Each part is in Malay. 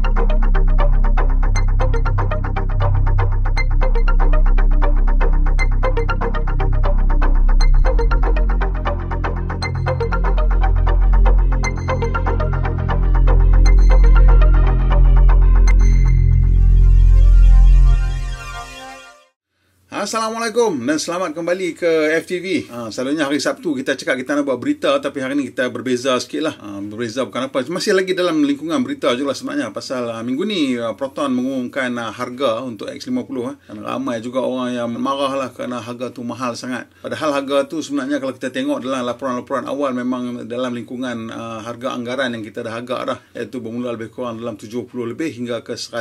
Thank you. Assalamualaikum dan selamat kembali ke FTV ha, Selalunya hari Sabtu kita cakap kita nak buat berita Tapi hari ni kita berbeza sikit lah ha, Berbeza bukan apa Masih lagi dalam lingkungan berita je lah sebenarnya Pasal ha, minggu ni ha, Proton mengumumkan ha, harga untuk X50 ha. ramai juga orang yang marah lah kerana harga tu mahal sangat Padahal harga tu sebenarnya kalau kita tengok dalam laporan-laporan awal Memang dalam lingkungan ha, harga anggaran yang kita dah agak dah Iaitu bermula lebih kurang dalam 70 lebih hingga ke 100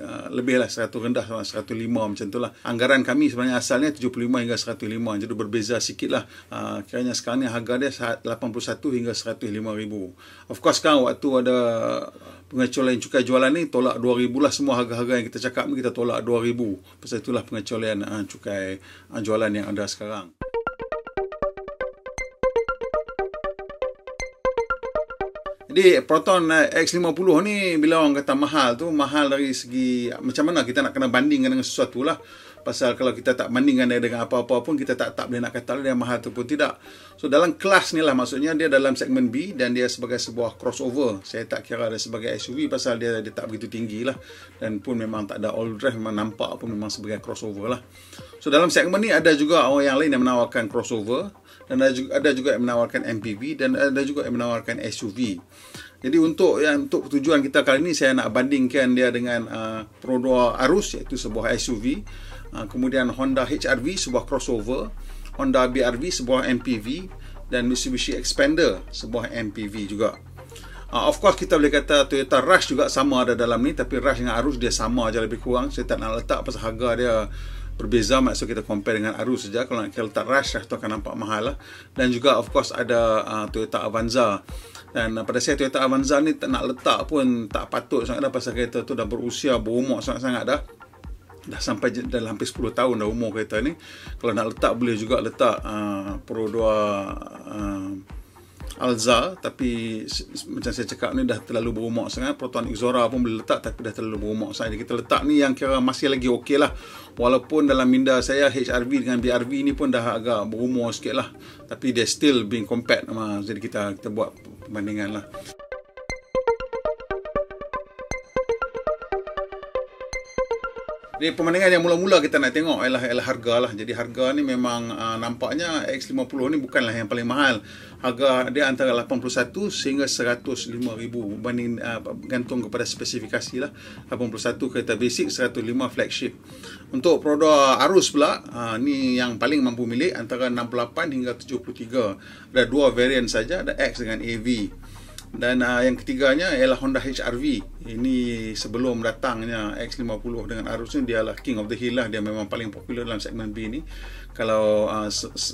ha, Lebih lah 100 rendah sama 105 macam tu lah Anggaran kami sebenarnya asalnya 75 hingga 105 jadi berbeza lah. uh, kiranya sekarang ni harga dia 81 hingga 105 ribu of course kan waktu ada pengecualian cukai jualan ni tolak ribu lah semua harga-harga yang kita cakap ni kita tolak ribu. pasal itulah pengecualian uh, cukai uh, jualan yang ada sekarang Jadi Proton X50 ni bila orang kata mahal tu, mahal dari segi macam mana kita nak kena bandingkan dengan sesuatu lah pasal kalau kita tak bandingkan dia dengan apa-apa pun kita tak tak boleh nak kata dia mahal ataupun tidak so dalam kelas ni lah maksudnya dia dalam segmen B dan dia sebagai sebuah crossover saya tak kira dia sebagai SUV pasal dia dia tak begitu tinggi lah dan pun memang tak ada all drive memang nampak pun memang sebagai crossover lah so dalam segmen ni ada juga orang yang lain yang menawarkan crossover dan ada juga, ada juga yang menawarkan MPV dan ada juga yang menawarkan SUV jadi untuk yang untuk tujuan kita kali ini saya nak bandingkan dia dengan uh, Prodo Arus iaitu sebuah SUV Ah, kemudian Honda HRV sebuah crossover, Honda BRV sebuah MPV dan Mitsubishi Expander sebuah MPV juga. Uh, of course kita boleh kata Toyota Rush juga sama ada dalam ni tapi Rush dengan Arus dia sama aja lebih kurang saya tak nak letak pasal harga dia berbeza maksud kita compare dengan Arus saja kalau nak letak Rush Rush tu akan nampak mahal lah dan juga of course ada uh, Toyota Avanza dan pada saya Toyota Avanza ni tak nak letak pun tak patut sangat dah pasal kereta tu dah berusia berumur sangat-sangat dah dah sampai dah hampir 10 tahun dah umur kereta ni kalau nak letak boleh juga letak uh, ah, Pro 2 uh, ah, Alza tapi macam saya cakap ni dah terlalu berumur sangat Proton Exora pun boleh letak tapi dah terlalu berumur sangat jadi kita letak ni yang kira masih lagi ok lah walaupun dalam minda saya HRV dengan BRV ni pun dah agak berumur sikit lah tapi dia still being compact ah, jadi kita kita buat perbandingan lah Di pemandangan yang mula-mula kita nak tengok ialah, ialah harga lah. Jadi harga ni memang uh, nampaknya X50 ni bukanlah yang paling mahal. Harga dia antara 81 sehingga 105 ribu Banding uh, ah, gantung kepada spesifikasi lah. 81 kereta basic, 105 flagship. Untuk produk arus pula, uh, ni yang paling mampu milik antara 68 hingga 73. Ada dua varian saja, ada X dengan AV dan uh, yang ketiganya ialah Honda HRV. Ini sebelum datangnya X50 dengan Arus ni dia lah king of the hill lah dia memang paling popular dalam segmen B ni. Kalau uh,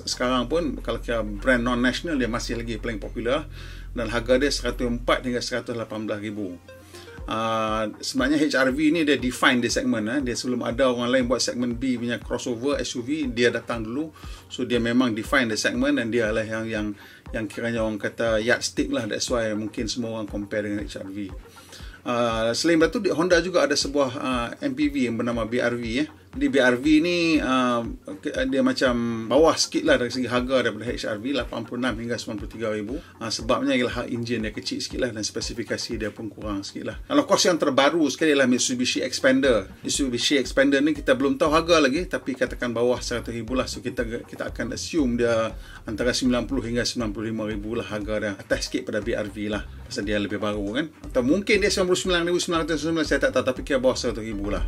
sekarang pun kalau kira brand non national dia masih lagi paling popular dan harga dia 104 hingga 118,000. Uh, ah, sebenarnya HRV ni dia define di segmen eh. dia sebelum ada orang lain buat segmen B punya crossover SUV dia datang dulu so dia memang define the segment dan dia lah yang yang yang kira kiranya orang kata yardstick lah that's why mungkin semua orang compare dengan HRV uh, ah, selain itu Honda juga ada sebuah uh, ah, MPV yang bernama BRV eh. Ya di BRV ni uh, dia macam bawah sikit lah dari segi harga daripada HRV 86 hingga 93 ribu uh, sebabnya ialah enjin dia kecil sikit lah dan spesifikasi dia pun kurang sikit lah kalau kos yang terbaru sekali ialah Mitsubishi Expander Mitsubishi Expander ni kita belum tahu harga lagi tapi katakan bawah 100 ribu lah so kita kita akan assume dia antara 90 hingga 95 ribu lah harga dia atas sikit pada BRV lah pasal dia lebih baru kan atau mungkin dia 99 ribu 99 saya tak tahu tapi kira bawah 100 ribu lah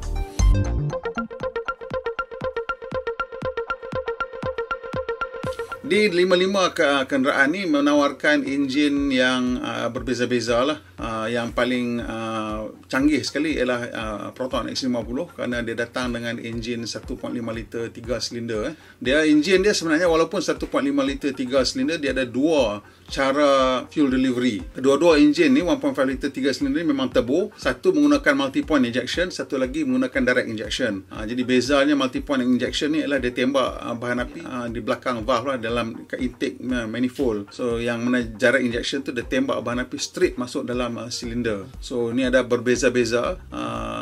di lima-lima kenderaan ni menawarkan enjin yang uh, berbeza-beza lah. Uh, yang paling uh, canggih sekali ialah uh, Proton X50 kerana dia datang dengan enjin 1.5 liter 3 silinder. Eh. Dia enjin dia sebenarnya walaupun 1.5 liter 3 silinder dia ada dua cara fuel delivery. Kedua-dua enjin ni 1.5 liter 3 silinder ni memang turbo. Satu menggunakan multi point injection, satu lagi menggunakan direct injection. Ha, jadi bezanya multi point injection ni ialah dia tembak ha, bahan api ha, di belakang valve lah dalam kat intake manifold. So yang mana direct injection tu dia tembak bahan api straight masuk dalam ha, silinder. so ni ada berbeza-beza ha,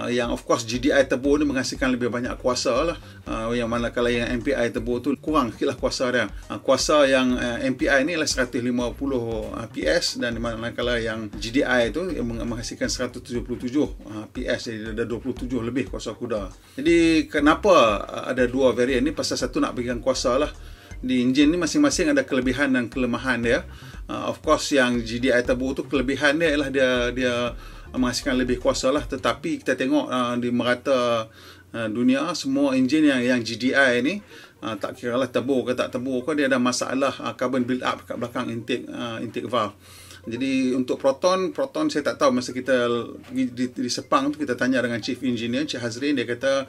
yang of course GDI turbo ni menghasilkan lebih banyak kuasa lah uh, yang mana kalau yang MPI turbo tu kurang sikit lah kuasa dia uh, kuasa yang uh, eh, MPI ni ialah 120 ah, PS dan mana manakala yang GDI itu yang menghasilkan 177 PS ah, jadi ada 27 lebih kuasa kuda jadi kenapa ah, ada dua varian ni pasal satu nak berikan kuasa lah di enjin ni masing-masing ada kelebihan dan kelemahan dia uh, of course yang GDI turbo tu kelebihan dia ialah dia dia menghasilkan lebih kuasa lah tetapi kita tengok uh, di merata uh, dunia semua enjin yang yang GDI ni uh, tak kira lah tebur ke tak tebur ke dia ada masalah uh, carbon build up kat belakang intake uh, intake valve jadi untuk proton, proton saya tak tahu masa kita pergi di, di, di Sepang tu kita tanya dengan chief engineer Cik Hazrin dia kata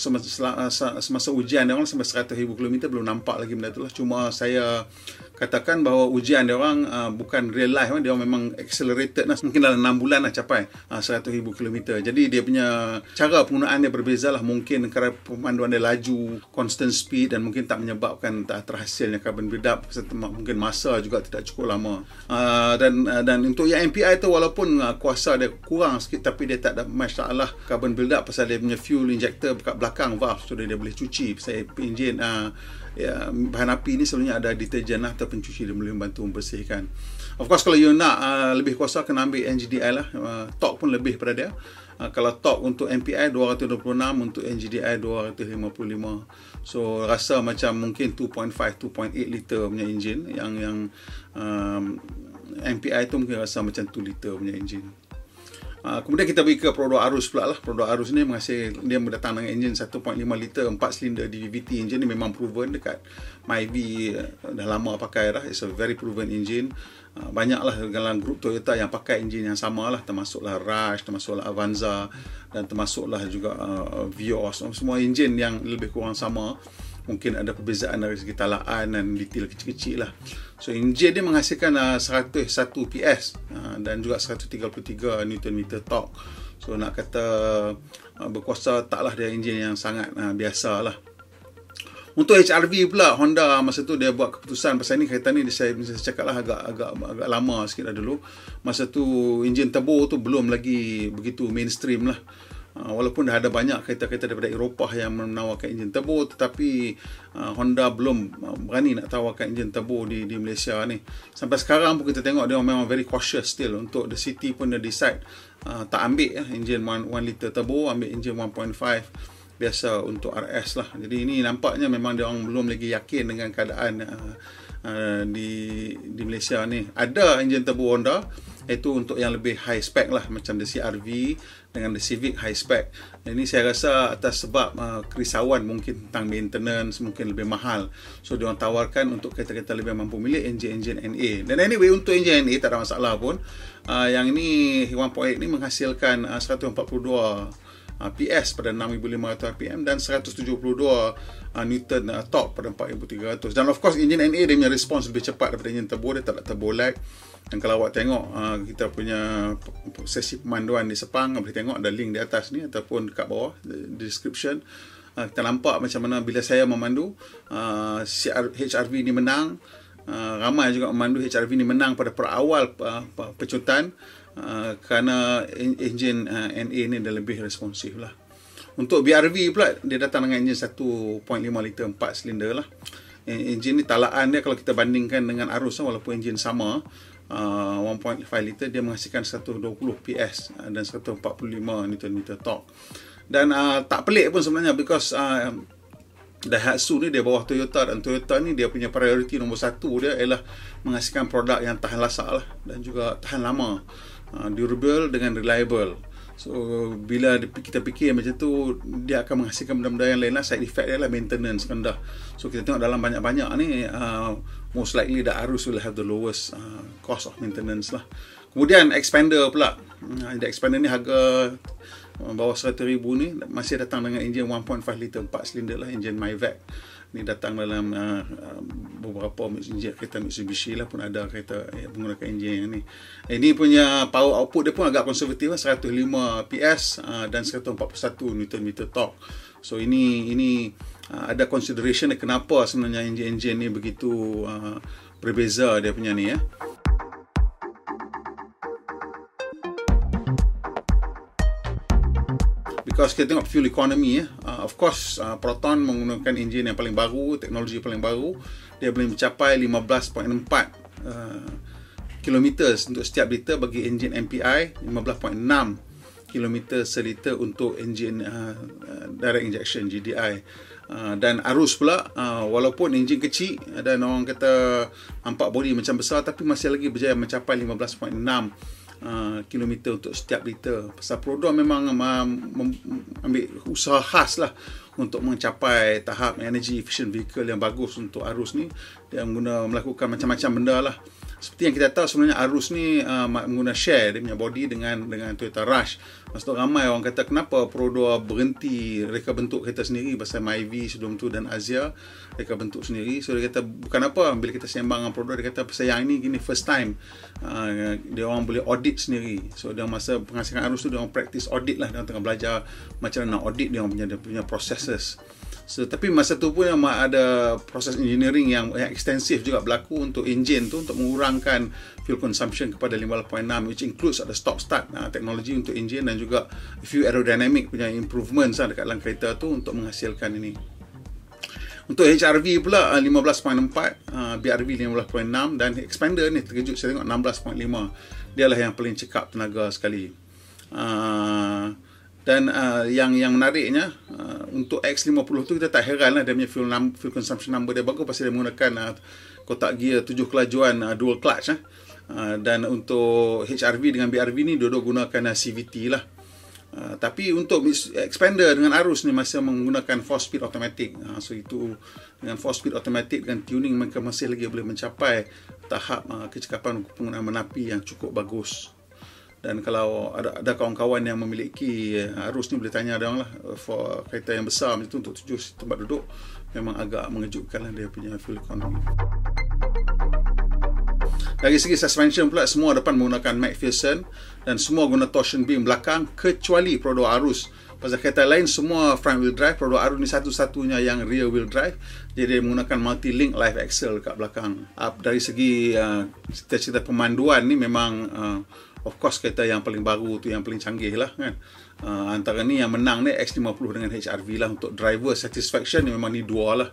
semasa, ah, semasa ujian dia orang sampai ribu kilometer belum nampak lagi benda tu lah. Cuma saya katakan bahawa ujian dia orang uh, bukan real life kan. Dia orang memang accelerated lah. Mungkin dalam 6 bulan lah capai uh, ribu kilometer. Jadi dia punya cara penggunaan dia berbeza lah. Mungkin kerana pemanduan dia laju, constant speed dan mungkin tak menyebabkan tak terhasilnya carbon build up. Mungkin masa juga tidak cukup lama. Uh, dan uh, dan untuk yang MPI tu walaupun uh, kuasa dia kurang sikit tapi dia tak ada masalah carbon build up pasal dia punya fuel injector dekat belakang belakang valve so dia boleh cuci saya enjin uh, ya, bahan api ni sebenarnya ada deterjen atau lah, pencuci dia boleh membantu membersihkan of course kalau you nak uh, lebih kuasa kena ambil NGDI lah uh, ah, torque pun lebih pada dia Uh, kalau top untuk MPI 226 untuk NGDI 255 so rasa macam mungkin 2.5 2.8 liter punya enjin yang yang um, MPI tu mungkin rasa macam 2 liter punya enjin Ah, kemudian kita beri ke produk arus pula lah produk arus ni masih dia berdatang dengan enjin 1.5 liter 4 silinder DVT engine ni memang proven dekat MyV eh, dah lama pakai dah it's a very proven engine ah, banyaklah dalam grup Toyota yang pakai enjin yang sama lah termasuklah Rush termasuklah Avanza dan termasuklah juga uh, Vios semua enjin yang lebih kurang sama mungkin ada perbezaan dari segi talaan dan detail kecil-kecil lah so enjin dia menghasilkan uh, 101 PS uh, dan juga 133 Newton meter torque so nak kata uh, berkuasa taklah dia enjin yang sangat uh, biasa lah untuk HRV pula Honda masa tu dia buat keputusan pasal ni kaitan ni saya mesti cakap lah agak, agak agak lama sikit dulu masa tu enjin turbo tu belum lagi begitu mainstream lah Ah, walaupun dah ada banyak kereta-kereta daripada Eropah yang menawarkan enjin turbo tetapi ah, Honda belum uh, berani nak tawarkan enjin turbo di di Malaysia ni. Sampai sekarang pun kita tengok dia memang very cautious still untuk the city pun dia decide uh, tak ambil ya, enjin 1 liter turbo, ambil enjin 1.5 biasa untuk RS lah. Jadi ini nampaknya memang dia orang belum lagi yakin dengan keadaan uh, uh, di di Malaysia ni. Ada enjin turbo Honda itu untuk yang lebih high spec lah macam the CRV dengan the Civic high spec. Dan ini saya rasa atas sebab uh, kerisauan mungkin tentang maintenance mungkin lebih mahal. So dia orang tawarkan untuk kereta-kereta lebih mampu milik enjin-enjin NA. Dan anyway untuk enjin NA tak ada masalah pun. Uh, yang ini 1.8 ni menghasilkan uh, 142 PS uh, pada 6500 RPM dan 172 uh, Newton uh, top pada 4300 dan of course engine NA dia punya respons lebih cepat daripada engine turbo dia tak ada turbo lag dan kalau awak tengok uh, kita punya sesi pemanduan di Sepang, boleh tengok ada link di atas ni ataupun kat bawah di description. Uh, kita nampak macam mana bila saya memandu, uh, ah, HRV ni menang. Uh, ramai juga memandu HRV ni menang pada perawal uh, pecutan uh, kerana enjin uh, NA ni dah lebih responsif lah. Untuk BRV pula, dia datang dengan enjin 1.5 liter 4 silinder lah. Enjin ni talaan dia kalau kita bandingkan dengan arus walaupun enjin sama, uh, ah, 1.5 liter dia menghasilkan 120 PS ah, dan 145 Nm meter torque dan uh, tak pelik pun sebenarnya because uh, Daihatsu ni dia bawah Toyota dan Toyota ni dia punya prioriti nombor satu dia ialah menghasilkan produk yang tahan lasak lah dan juga tahan lama uh, durable dengan reliable So bila kita fikir macam tu dia akan menghasilkan benda-benda yang lain lah side effect dia lah maintenance rendah. Kan so kita tengok dalam banyak-banyak ni uh, most likely the arus will have the lowest uh, cost of maintenance lah. Kemudian expander pula. Uh, the expander ni harga uh, bawah RM100,000 ni masih datang dengan enjin 1.5 liter 4 silinder lah enjin MyVac ni datang dalam uh, um, beberapa enjin kereta Mitsubishi lah pun ada kereta yang menggunakan enjin yang ni. Ini punya power output dia pun agak konservatif lah 105 PS uh, dan 141 Nm meter torque. So ini ini uh, ada consideration kenapa sebenarnya enjin-enjin ni begitu uh, berbeza dia punya ni ya. Eh. kalau kita tengok fuel economy ya, uh, of course uh, Proton menggunakan enjin yang paling baru, teknologi paling baru, dia boleh mencapai 15.4 uh, km untuk setiap liter bagi enjin MPI, 15.6 km per liter untuk enjin uh, uh direct injection GDI. Uh, dan arus pula uh, walaupun enjin kecil dan orang kata empat bodi macam besar tapi masih lagi berjaya mencapai 15.6 km Ah, kilometer untuk setiap liter. Pasal produk memang ah, ambil usaha khas lah untuk mencapai tahap energy efficient vehicle yang bagus untuk arus ni. Dia guna melakukan macam-macam benda lah seperti yang kita tahu sebenarnya arus ni uh, guna share dia punya body dengan dengan Toyota Rush maksud ramai orang kata kenapa Prodor berhenti mereka bentuk kereta sendiri pasal Myvi sebelum tu dan Azia mereka bentuk sendiri so dia kata bukan apa bila kita sembang dengan Prodor dia kata pasal yang ni gini first time uh, dia orang boleh audit sendiri so dia masa penghasilkan arus tu dia orang practice audit lah dia orang tengah belajar macam mana nak audit dia orang punya, dia punya processes So, tapi masa tu pun ada proses engineering yang, yang extensive juga berlaku untuk engine tu untuk mengurangkan fuel consumption kepada 5.6 which includes ada stop start uh, teknologi untuk engine dan juga fuel aerodynamic punya improvements uh, dekat dalam kereta tu untuk menghasilkan ini. Untuk HRV pula 15.4, uh, BRV 15.6 dan expander ni terkejut saya tengok 16.5. Dialah yang paling cekap tenaga sekali. Uh, dan uh, yang yang menariknya untuk X50 tu kita tak heran lah dia punya fuel, num- fuel consumption number dia bagus pasal dia menggunakan uh, kotak gear tujuh kelajuan uh, dual clutch uh. Uh, dan untuk HRV dengan BRV ni dua-dua gunakan uh, CVT lah uh, tapi untuk expander dengan arus ni masih menggunakan 4 speed automatic uh, so itu dengan 4 speed automatic dan tuning mereka masih lagi boleh mencapai tahap uh, kecekapan penggunaan menapi yang cukup bagus dan kalau ada ada kawan-kawan yang memiliki arus ni boleh tanya dia lah uh, for kereta yang besar macam tu untuk tujuh tempat duduk memang agak mengejutkan lah dia punya fuel economy dari segi suspension pula semua depan menggunakan MacPherson dan semua guna torsion beam belakang kecuali produk arus pasal kereta lain semua front wheel drive produk arus ni satu-satunya yang rear wheel drive jadi dia menggunakan multi-link live axle kat belakang Up dari segi uh, cerita-cerita pemanduan ni memang uh, of course kereta yang paling baru tu yang paling canggih lah kan uh, antara ni yang menang ni X50 dengan HRV lah untuk driver satisfaction ni memang ni dua lah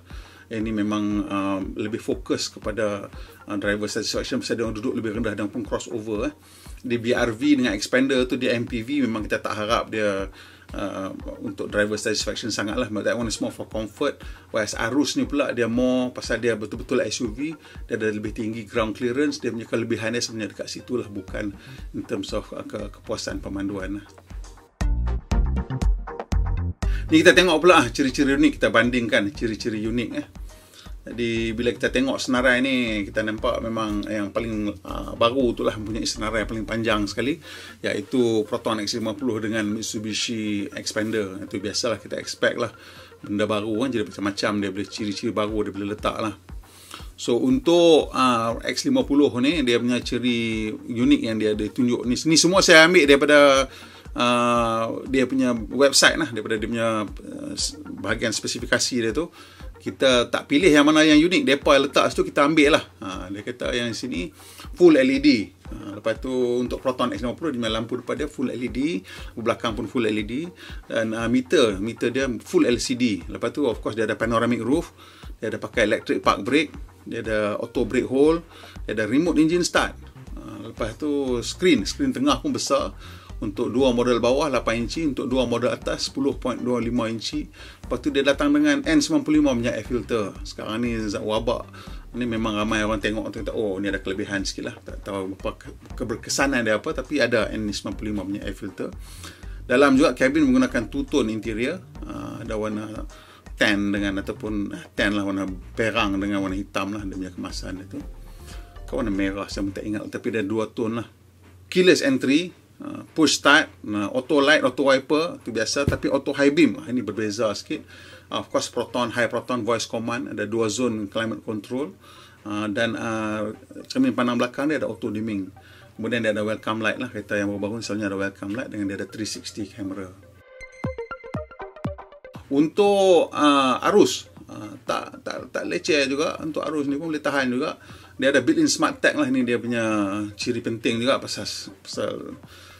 ini eh, memang uh, lebih fokus kepada uh, driver satisfaction sebab dia orang duduk lebih rendah dan pun crossover eh. di BRV dengan Expander tu di MPV memang kita tak harap dia Uh, untuk driver satisfaction sangat lah but that one is more for comfort whereas Arus ni pula dia more pasal dia betul-betul SUV dia ada lebih tinggi ground clearance dia punya kelebihan dia sebenarnya dekat situ lah bukan in terms of uh, ke kepuasan pemanduan lah ni kita tengok pula ah, ciri-ciri unik kita bandingkan ciri-ciri unik eh di bila kita tengok senarai ni kita nampak memang yang paling uh, baru tu lah mempunyai senarai paling panjang sekali iaitu Proton X50 dengan Mitsubishi Expander itu biasalah kita expect lah benda baru kan jadi macam-macam dia boleh ciri-ciri baru dia boleh letak lah so untuk uh, X50 ni dia punya ciri unik yang dia ada tunjuk ni, ni semua saya ambil daripada Uh, dia punya website lah daripada dia punya uh, bahagian spesifikasi dia tu kita tak pilih yang mana yang unik depa letak situ kita ambil lah ha, dia kata yang sini full LED ha, lepas tu untuk Proton X50 di lampu depan dia full LED belakang pun full LED dan uh, meter meter dia full LCD lepas tu of course dia ada panoramic roof dia ada pakai electric park brake dia ada auto brake hold dia ada remote engine start ha, lepas tu screen screen tengah pun besar untuk dua model bawah 8 inci untuk dua model atas 10.25 inci lepas tu dia datang dengan N95 punya air filter sekarang ni zat wabak ni memang ramai orang tengok tu kata oh ni ada kelebihan sikit lah tak tahu apa keberkesanan dia apa tapi ada N95 punya air filter dalam juga kabin menggunakan two-tone interior ah, ada warna tan dengan ataupun ah, tan lah warna perang dengan warna hitam lah dia punya kemasan dia tu kan warna merah saya pun tak ingat tapi dia dua tone lah keyless entry push start, uh, auto light, auto wiper tu biasa tapi auto high beam ah, ini berbeza sikit. Ah, of course proton high proton voice command ada dua zone climate control ah, dan uh, cermin pandang belakang dia ada auto dimming. Kemudian dia ada welcome light lah kereta yang baru bangun selalunya ada welcome light dengan dia ada 360 camera. Untuk uh, arus uh, tak tak tak leceh juga untuk arus ni pun boleh tahan juga. Dia ada built-in smart tag lah ni dia punya ciri penting juga pasal pasal uh,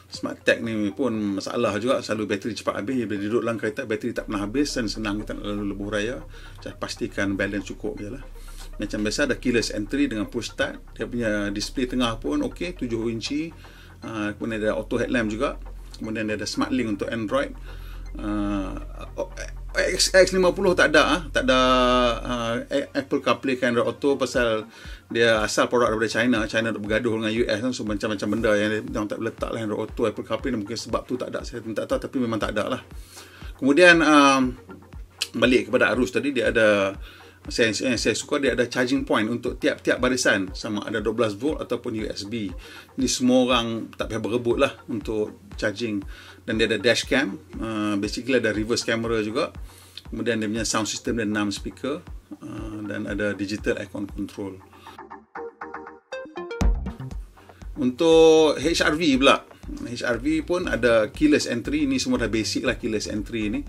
smart tag ni pun masalah juga selalu bateri cepat habis bila duduk dalam kereta bateri tak pernah habis dan senang kita nak lalu lebuh raya Jadi, pastikan balance cukup je lah macam biasa ada keyless entry dengan push start dia punya display tengah pun ok 7 inci uh, kemudian ada auto headlamp juga kemudian dia ada smart link untuk android ah, X, X50 tak ada ah. tak ada uh, Apple CarPlay ke Android Auto pasal dia asal produk daripada China China duk bergaduh dengan US kan so macam-macam benda yang dia tak boleh letak lah Android Auto Apple CarPlay dan mungkin sebab tu tak ada saya tak tahu tapi memang tak ada lah kemudian um, balik kepada arus tadi dia ada saya, saya, saya suka dia ada charging point untuk tiap-tiap barisan sama ada 12 volt ataupun USB ni semua orang tak payah berebut lah untuk charging dan dia ada dash cam uh, basically ada reverse camera juga kemudian dia punya sound system dan 6 speaker uh, dan ada digital icon control untuk HRV pula HRV pun ada keyless entry ini semua dah basic lah keyless entry ni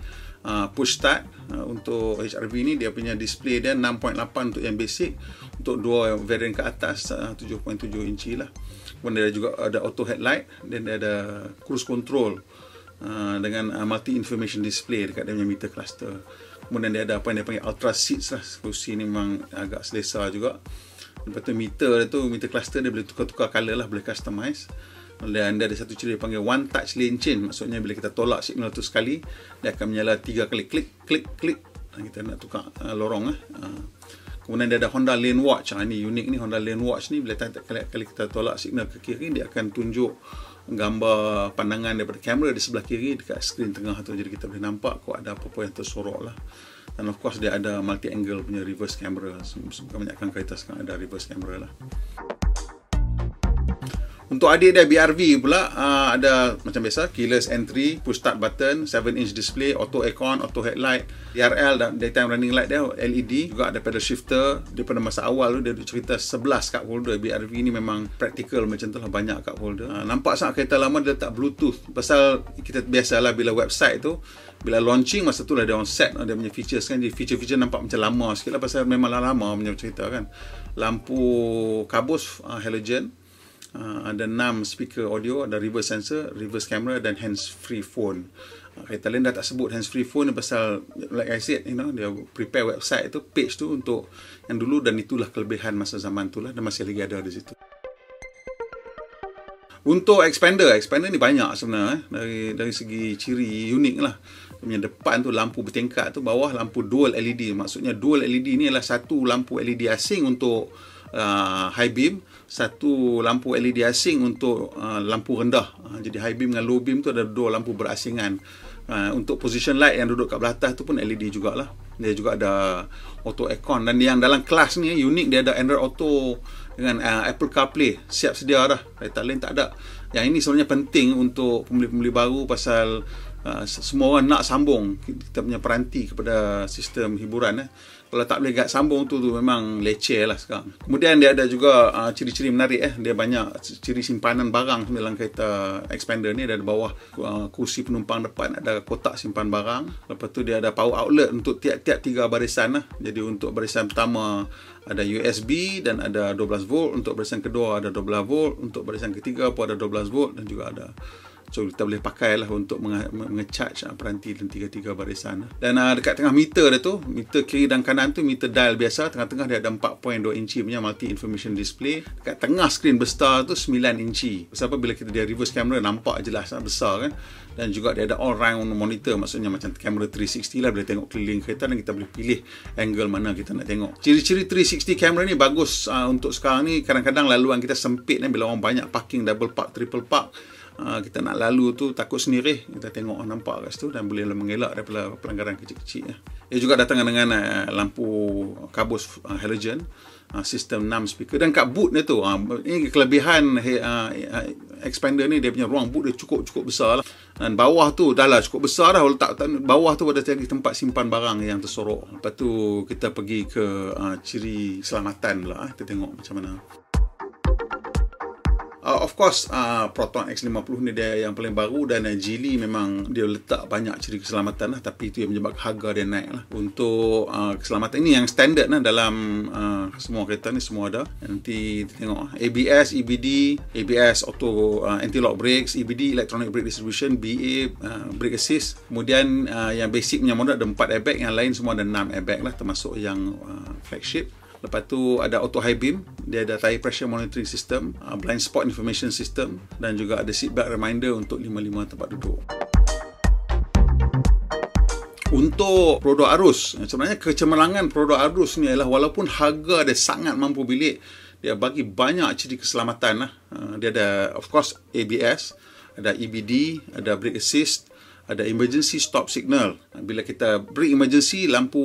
uh, push start uh, untuk HRV ni dia punya display dia 6.8 untuk yang basic untuk dua varian ke atas uh, inci lah kemudian dia juga ada auto headlight dan dia ada cruise control Ah, dengan uh, ah, multi information display dekat dia punya meter cluster kemudian dia ada apa yang dia panggil ultra seats lah kursi ni memang agak selesa juga lepas tu meter dia tu meter cluster dia boleh tukar-tukar color lah boleh customise. dan dia ada satu ciri dia panggil one touch lane change maksudnya bila kita tolak signal tu sekali dia akan menyala tiga kali klik klik klik Dan kita nak tukar uh, lorong lah uh. kemudian dia ada Honda Lane Watch ha, ni unik ni Honda Lane Watch ni bila tiap kali, kali kita tolak signal ke kiri dia akan tunjuk gambar pandangan daripada kamera di sebelah kiri dekat skrin tengah tu jadi kita boleh nampak kok ada apa-apa yang tersorok lah dan of course dia ada multi angle punya reverse camera sebab kebanyakan kereta sekarang ada reverse camera lah untuk adik dia BRV pula uh, ada macam biasa keyless entry, push start button, 7 inch display, auto aircon, auto headlight, DRL dan daytime running light dia LED, juga ada pedal shifter. pada masa awal tu dia cerita 11 cup holder BRV ni memang practical macam tu lah banyak cup holder. Uh, ah, nampak sangat kereta lama dia letak bluetooth. Pasal kita biasalah bila website tu bila launching masa tu lah dia on set dia punya features kan dia feature-feature nampak macam lama sikit lah pasal memang lama punya cerita kan lampu kabus uh, halogen Uh, ada 6 speaker audio ada reverse sensor reverse camera dan hands free phone Kita uh, lain dah tak sebut hands free phone pasal like I said you know dia prepare website tu page tu untuk yang dulu dan itulah kelebihan masa zaman tu lah dan masih lagi ada di situ untuk expander, expander ni banyak sebenarnya eh? dari dari segi ciri unik lah. Punya depan tu lampu bertingkat tu bawah lampu dual LED. Maksudnya dual LED ni adalah satu lampu LED asing untuk uh, high beam satu lampu LED asing untuk uh, lampu rendah. Uh, jadi high beam dengan low beam tu ada dua lampu berasingan. Uh, untuk position light yang duduk kat belah tu pun LED jugalah. Dia juga ada auto aircon dan yang dalam kelas ni unik dia ada Android Auto dengan uh, Apple CarPlay siap sedia dah. Kereta lain tak ada. Yang ini sebenarnya penting untuk pembeli-pembeli baru pasal uh, semua orang nak sambung kita punya peranti kepada sistem hiburan eh kalau tak boleh sambung tu tu memang leceh lah sekarang kemudian dia ada juga uh, ciri-ciri menarik eh dia banyak ciri simpanan barang dalam kereta expander ni dia ada bawah uh, kursi penumpang depan ada kotak simpan barang lepas tu dia ada power outlet untuk tiap-tiap tiga barisan lah jadi untuk barisan pertama ada USB dan ada 12 volt untuk barisan kedua ada 12 volt untuk barisan ketiga pun ada 12 volt dan juga ada So kita boleh pakai lah untuk mengecharge uh, peranti dan tiga-tiga barisan. Ah. Dan uh, dekat tengah meter dia tu, meter kiri dan kanan tu meter dial biasa. Tengah-tengah dia ada 4.2 inci punya multi information display. Dekat tengah screen besar tu 9 inci. Sebab bila kita dia reverse camera nampak jelas sangat besar kan. Dan juga dia ada all round monitor maksudnya macam camera 360 lah. Boleh tengok keliling kereta dan kita boleh pilih angle mana kita nak tengok. Ciri-ciri 360 camera ni bagus uh, untuk sekarang ni. Kadang-kadang laluan kita sempit ni bila orang banyak parking double park, triple park. Ha, kita nak lalu tu takut sendiri kita tengok oh, nampak kat situ dan boleh mengelak daripada pelanggaran kecil-kecil ya. Ia juga datang dengan uh, lampu kabus uh, halogen uh, sistem 6 speaker dan kat boot dia tu uh, ini kelebihan uh, expander ni dia punya ruang boot dia cukup-cukup besar lah. dan bawah tu dah lah cukup besar dah letak, bawah tu ada tempat simpan barang yang tersorok lepas tu kita pergi ke uh, ciri keselamatan pula kita tengok macam mana uh, of course uh, Proton X50 ni dia yang paling baru dan uh, Geely memang dia letak banyak ciri keselamatan lah tapi itu yang menyebabkan harga dia naik lah untuk uh, keselamatan ini yang standard lah dalam uh, semua kereta ni semua ada nanti tengok ABS, lah. EBD ABS auto uh, anti-lock brakes EBD electronic brake distribution BA uh, brake assist kemudian uh, yang basic punya model ada 4 airbag yang lain semua ada 6 airbag lah termasuk yang uh, flagship Lepas tu ada auto high beam, dia ada tire pressure monitoring system, uh, blind spot information system dan juga ada seat belt reminder untuk lima lima tempat duduk. Untuk produk arus, eh, sebenarnya kecemerlangan produk arus ni ialah walaupun harga dia sangat mampu bilik, dia bagi banyak ciri keselamatan lah. Eh, dia ada of course ABS, ada EBD, ada brake assist, ada emergency stop signal bila kita break emergency lampu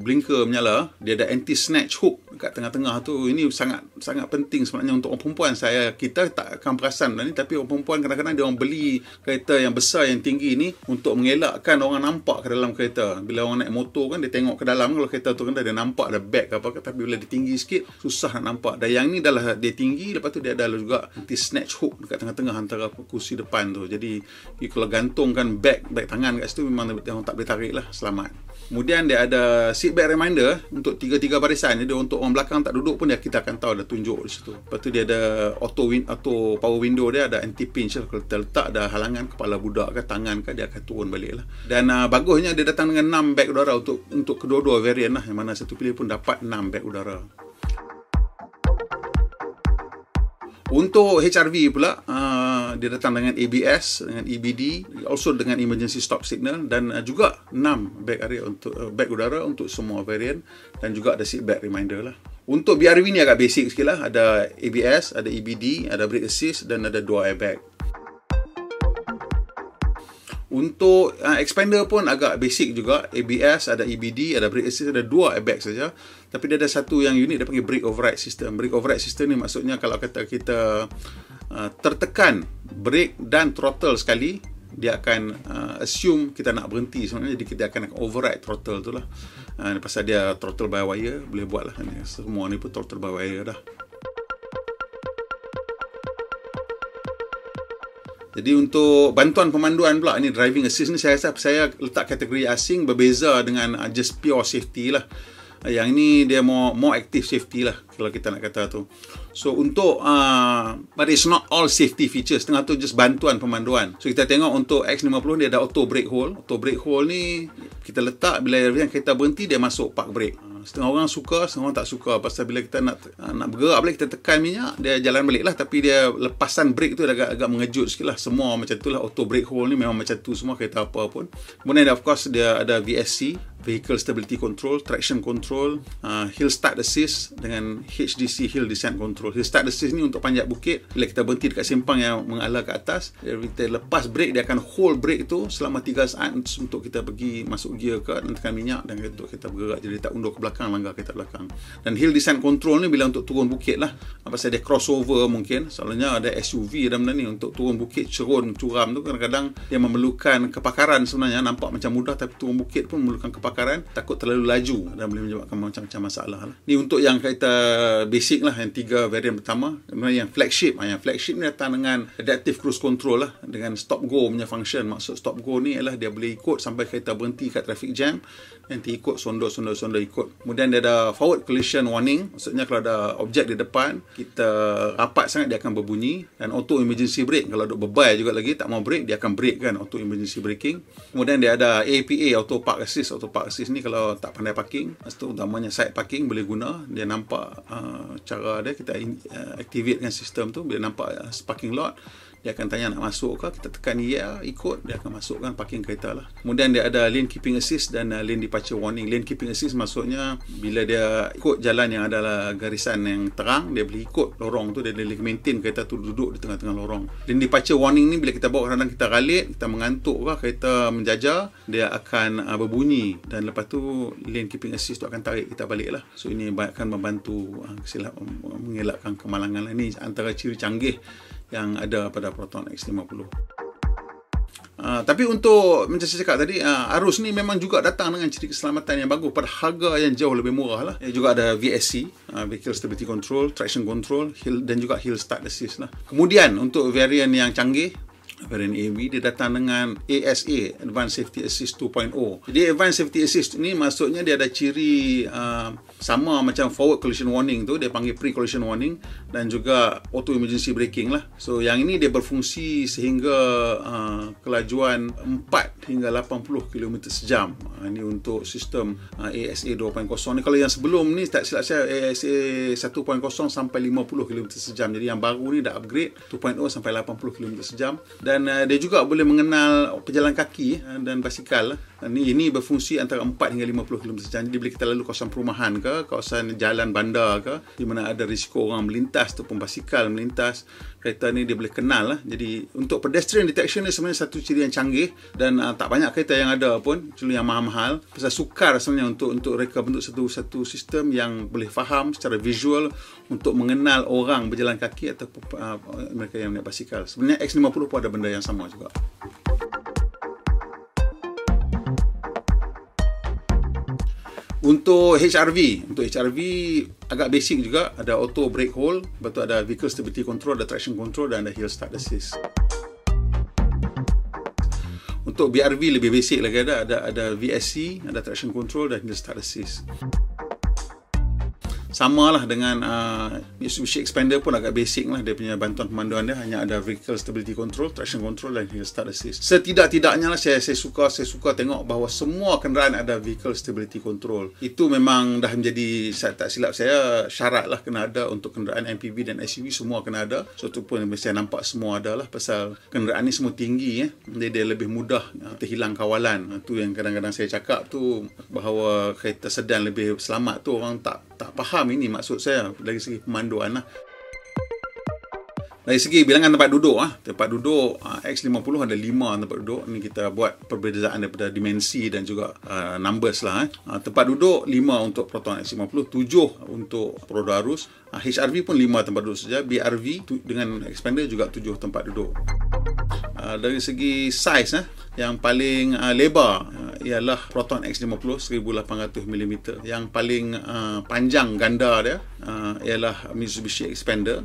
blinker menyala dia ada anti snatch hook dekat tengah-tengah tu ini sangat sangat penting sebenarnya untuk orang perempuan saya kita tak akan perasan ni tapi orang perempuan kadang-kadang dia orang beli kereta yang besar yang tinggi ni untuk mengelakkan orang nampak ke dalam kereta bila orang naik motor kan dia tengok ke dalam kalau kereta tu rendah dia nampak ada bag apa ke tapi bila dia tinggi sikit susah nak nampak dan yang ni adalah dia tinggi lepas tu dia ada juga anti snatch hook dekat tengah-tengah antara kursi depan tu jadi kalau gantungkan bag bag tangan kat situ memang dia orang tak boleh tarik lah selamat Kemudian dia ada seat back reminder untuk tiga-tiga barisan. Jadi untuk orang belakang tak duduk pun dia kita akan tahu dah tunjuk di situ. Lepas tu dia ada auto win atau power window dia ada anti pinch lah. kalau terletak ada halangan kepala budak ke tangan ke dia akan turun balik lah. Dan uh, bagusnya dia datang dengan 6 beg udara untuk untuk kedua-dua varian lah. Yang mana satu pilih pun dapat 6 beg udara. Untuk HRV pula, uh, dia datang dengan ABS, dengan EBD, also dengan emergency stop signal dan uh, juga 6 bag area untuk uh, bag udara untuk semua varian dan juga ada seat back reminder lah. Untuk BRV ni agak basic sikit lah, ada ABS, ada EBD, ada brake assist dan ada dual airbag. Untuk uh, expander pun agak basic juga. ABS, ada EBD, ada brake assist, ada dua airbag saja. Tapi dia ada satu yang unit dia panggil brake override system. Brake override system ni maksudnya kalau kata kita uh, tertekan brake dan throttle sekali, dia akan uh, assume kita nak berhenti sebenarnya jadi kita akan override throttle tu lah uh, pasal dia throttle by wire boleh buat lah semua ni pun throttle by wire dah Jadi untuk bantuan pemanduan pula ni driving assist ni saya rasa saya letak kategori asing berbeza dengan uh, just pure safety lah. Uh, yang ini dia more more active safety lah kalau kita nak kata tu. So untuk uh, but it's not all safety features. Tengah tu just bantuan pemanduan. So kita tengok untuk X50 ni ada auto brake hold. Auto brake hold ni kita letak bila yang kita berhenti dia masuk park brake setengah orang suka setengah orang tak suka pasal bila kita nak ah, nak bergerak balik kita tekan minyak dia jalan balik lah tapi dia lepasan brake tu agak agak mengejut sikit lah semua macam tu lah auto brake hole ni memang macam tu semua kereta apa pun kemudian of course dia ada VSC vehicle stability control, traction control, uh, hill start assist dengan HDC hill descent control. Hill start assist ni untuk panjat bukit bila kita berhenti dekat simpang yang mengalah ke atas, bila kita lepas brake dia akan hold brake tu selama 3 saat untuk kita pergi masuk gear ke dan tekan minyak dan untuk kita bergerak jadi tak undur ke belakang langgar kita belakang. Dan hill descent control ni bila untuk turun bukit lah. Apa saya dia crossover mungkin. Soalnya ada SUV dan benda ni untuk turun bukit cerun curam tu kadang-kadang dia memerlukan kepakaran sebenarnya nampak macam mudah tapi turun bukit pun memerlukan kepakaran kebakaran takut terlalu laju dan boleh menyebabkan macam-macam masalah lah. ni untuk yang kita basic lah yang tiga varian pertama yang flagship ah, yang flagship ni datang dengan adaptive cruise control lah dengan stop go punya function maksud stop go ni ialah dia boleh ikut sampai kereta berhenti kat traffic jam nanti ikut sondor-sondor-sondor ikut kemudian dia ada forward collision warning maksudnya kalau ada objek di depan kita rapat sangat dia akan berbunyi dan auto emergency brake kalau duk bebal juga lagi tak mau brake dia akan brake kan auto emergency braking kemudian dia ada APA auto park assist auto park park kat sini kalau tak pandai parking pastu utamanya side parking boleh guna dia nampak uh, cara dia kita uh, activate dengan sistem tu bila nampak uh, parking lot dia akan tanya nak masuk ke kita tekan ya ikut dia akan masukkan parking kereta lah kemudian dia ada lane keeping assist dan uh, lane departure warning lane keeping assist maksudnya bila dia ikut jalan yang adalah garisan yang terang dia boleh ikut lorong tu dia boleh maintain kereta tu duduk di tengah-tengah lorong lane departure warning ni bila kita bawa kadang kita ralit kita mengantuk ke kereta menjajar dia akan uh, berbunyi dan lepas tu lane keeping assist tu akan tarik kita balik lah so ini akan membantu uh, mengelakkan kemalangan lah ni antara ciri canggih yang ada pada Proton X50. Uh, tapi untuk macam saya cakap tadi, uh, arus ni memang juga datang dengan ciri keselamatan yang bagus pada harga yang jauh lebih murah lah. Ia juga ada VSC, uh, ah, Vehicle Stability Control, Traction Control hill, dan juga Hill Start Assist lah. Kemudian untuk varian yang canggih, RNA V dia datang dengan ASA Advanced Safety Assist 2.0 jadi Advanced Safety Assist ni maksudnya dia ada ciri uh, sama macam forward collision warning tu dia panggil pre collision warning dan juga auto emergency braking lah so yang ini dia berfungsi sehingga uh, kelajuan 4 hingga 80 km sejam uh, ni untuk sistem uh, ASA 2.0 ni kalau yang sebelum ni tak silap saya ASA 1.0 sampai 50 km sejam jadi yang baru ni dah upgrade 2.0 sampai 80 km sejam dan uh, dia juga boleh mengenal pejalan kaki uh, dan basikal dan eh, ini, ini berfungsi antara 4 hingga 50 km sejam jadi bila kita lalu kawasan perumahan ke kawasan jalan bandar ke di mana ada risiko orang melintas ataupun basikal melintas kereta ni dia boleh kenal lah. jadi untuk pedestrian detection ni sebenarnya satu ciri yang canggih dan uh, tak banyak kereta yang ada pun cuma yang mahal-mahal pasal sukar sebenarnya untuk untuk mereka bentuk satu satu sistem yang boleh faham secara visual untuk mengenal orang berjalan kaki ataupun uh, mereka yang naik basikal sebenarnya X50 pun ada benda-benda yang sama juga. Untuk HRV, untuk HRV agak basic juga ada auto brake hold, betul ada vehicle stability control, ada traction control dan ada hill start assist. Untuk BRV lebih basic lagi ada ada ada VSC, ada traction control dan hill start assist sama lah dengan uh, Mitsubishi Expander pun agak basic lah dia punya bantuan pemanduan dia hanya ada vehicle stability control traction control dan hill start assist setidak-tidaknya lah saya, saya suka saya suka tengok bahawa semua kenderaan ada vehicle stability control itu memang dah menjadi saya tak silap saya syarat lah kena ada untuk kenderaan MPV dan SUV semua kena ada so tu pun saya nampak semua ada lah pasal kenderaan ni semua tinggi eh. jadi dia lebih mudah uh, terhilang kawalan uh, tu yang kadang-kadang saya cakap tu bahawa kereta sedan lebih selamat tu orang tak tak faham ini maksud saya dari segi pemanduan lah. Dari segi bilangan tempat duduk ah, tempat duduk ah, X50 ada 5 tempat duduk. ini kita buat perbezaan daripada dimensi dan juga ah, numbers lah eh. ah, Tempat duduk 5 untuk proton X50, 7 untuk produk arus, HRV ah, pun 5 tempat duduk saja, BRV tu, dengan expander juga 7 tempat duduk. Uh, dari segi size eh, yang paling uh, lebar uh, ialah Proton X50 1800mm yang paling uh, panjang ganda dia uh, ialah Mitsubishi Expander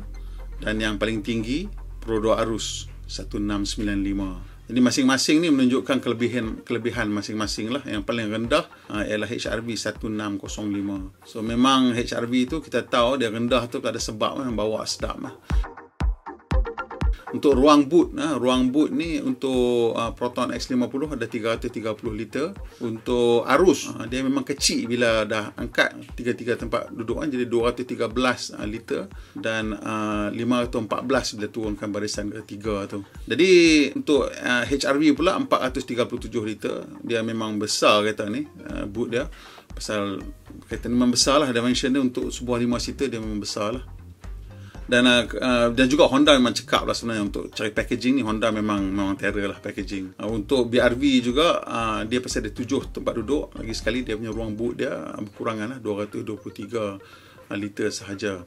dan yang paling tinggi Prodo Arus 1695 jadi masing-masing ni menunjukkan kelebihan kelebihan masing-masing lah. Yang paling rendah uh, ialah HRV 1605. So memang HRV tu kita tahu dia rendah tu ada sebab lah, yang bawa sedap lah untuk ruang boot ha, ruang boot ni untuk uh, Proton X50 ada 330 liter untuk arus uh, dia memang kecil bila dah angkat tiga-tiga tempat duduk kan jadi 213 uh, liter dan uh, 514 bila turunkan barisan ketiga tu jadi untuk uh, HRV pula 437 liter dia memang besar kereta ni uh, boot dia pasal kereta ni memang besar lah dimension dia untuk sebuah lima seater dia memang besar lah dan uh, uh, dan juga Honda memang cekap lah sebenarnya untuk cari packaging ni Honda memang memang terror lah packaging uh, untuk BRV juga uh, dia pasal ada tujuh tempat duduk lagi sekali dia punya ruang boot dia uh, berkurangan lah 223 uh, liter sahaja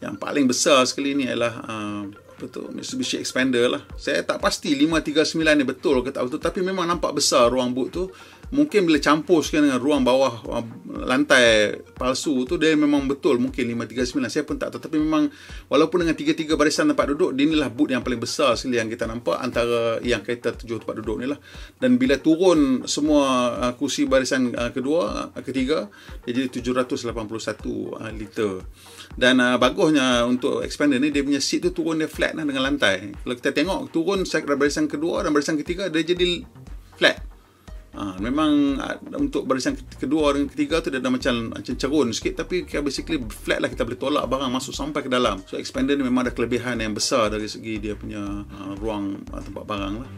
yang paling besar sekali ni ialah uh, tu Mitsubishi Expander lah saya tak pasti 539 ni betul ke tak betul tapi memang nampak besar ruang boot tu mungkin bila campur sekali dengan ruang bawah um, lantai palsu tu dia memang betul mungkin 539 saya pun tak tahu tapi memang walaupun dengan tiga-tiga barisan tempat duduk dia inilah boot yang paling besar sekali yang kita nampak antara yang kereta tujuh tempat duduk ni lah dan bila turun semua uh, kursi barisan uh, kedua uh, ketiga dia jadi 781 uh, liter dan uh, bagusnya untuk expander ni dia punya seat tu turun dia flat lah dengan lantai kalau kita tengok turun barisan kedua dan barisan ketiga dia jadi flat Ah, memang uh, untuk barisan kedua orang ketiga tu dia dah macam macam cerun sikit tapi kita basically flat lah kita boleh tolak barang masuk sampai ke dalam so expander ni memang ada kelebihan yang besar dari segi dia punya uh, ruang uh, tempat barang lah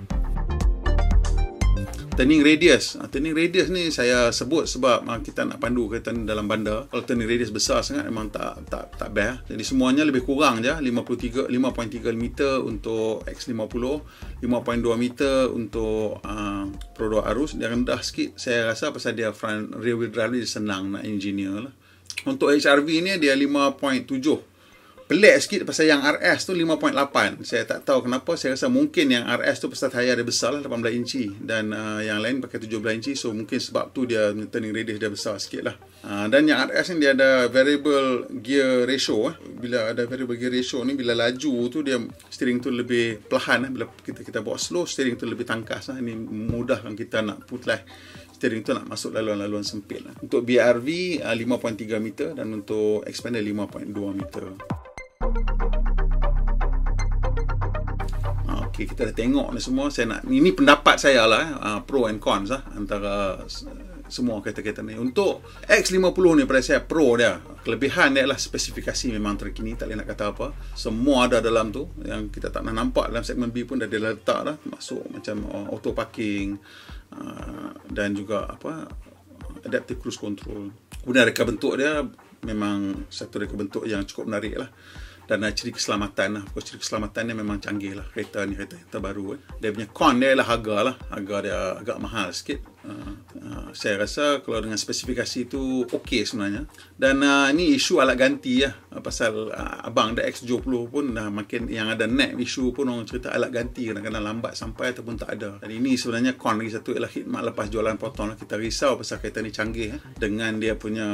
turning radius uh, turning radius ni saya sebut sebab uh, kita nak pandu kereta ni dalam bandar kalau turning radius besar sangat memang tak tak tak best ah. jadi semuanya lebih kurang je 53 5.3 meter untuk X50 5.2 meter untuk uh, Pro Arus dia rendah sikit saya rasa pasal dia front rear wheel drive ni senang nak engineer lah untuk HRV ni dia 5.7 pelik sikit pasal yang RS tu 5.8 saya tak tahu kenapa saya rasa mungkin yang RS tu pasal tayar dia besar lah 18 inci dan uh, yang lain pakai 17 inci so mungkin sebab tu dia turning radius dia besar sikit lah uh, dan yang RS ni dia ada variable gear ratio eh. bila ada variable gear ratio ni bila laju tu dia steering tu lebih perlahan eh. bila kita kita buat slow steering tu lebih tangkas lah. Eh. ni mudah kan kita nak put lah steering tu nak masuk laluan-laluan sempit lah. Untuk BRV 5.3 uh, meter dan untuk expander 5.2 meter. Okay, kita dah tengok ni semua saya nak ini pendapat saya lah eh, ah, pro and cons lah antara semua kereta-kereta ni untuk X50 ni pada saya pro dia kelebihan dia adalah spesifikasi memang terkini tak boleh nak kata apa semua ada dalam tu yang kita tak nak nampak dalam segmen B pun dah dia letak lah masuk macam uh, auto parking uh, dan juga apa adaptive cruise control kemudian reka bentuk dia memang satu reka bentuk yang cukup menarik lah dan uh, ciri keselamatan lah. Uh, ciri keselamatan ni memang canggih lah. Kereta ni kereta, terbaru. baru. Eh. Dia punya con dia lah harga lah. Harga dia agak mahal sikit. Eh, eh, saya rasa kalau dengan spesifikasi itu okey sebenarnya dan uh, eh, ni isu alat ganti ya pasal uh, abang ada X70 pun dah makin yang ada net isu pun orang cerita alat ganti kadang-kadang lambat sampai ataupun tak ada dan ini sebenarnya con lagi satu ialah khidmat lepas jualan proton kita risau pasal kereta ni canggih ya. dengan dia punya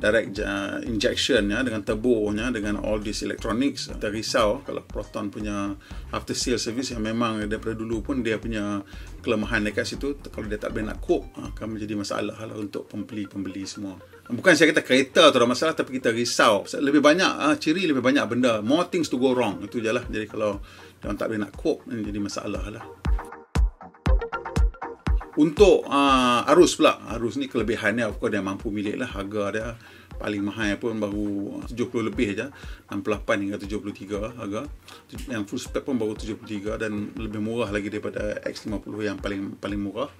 direct injection ya dengan turbonya dengan all this electronics kita risau kalau proton punya after sale service yang memang daripada dulu pun dia punya kelemahan dekat situ kalau dia tak boleh nak cope ah, akan menjadi masalah lah untuk pembeli-pembeli semua ah, bukan saya kata kereta tu ada masalah tapi kita risau lebih banyak ah, ciri lebih banyak benda more things to go wrong itu je lah jadi kalau dia tak boleh nak cope jadi masalah lah untuk uh, arus pula arus ni kelebihannya aku ada dia mampu milik lah harga dia paling mahal pun baru 70 lebih aja 68 hingga 73 harga yang full spec pun baru 73 dan lebih murah lagi daripada X50 yang paling paling murah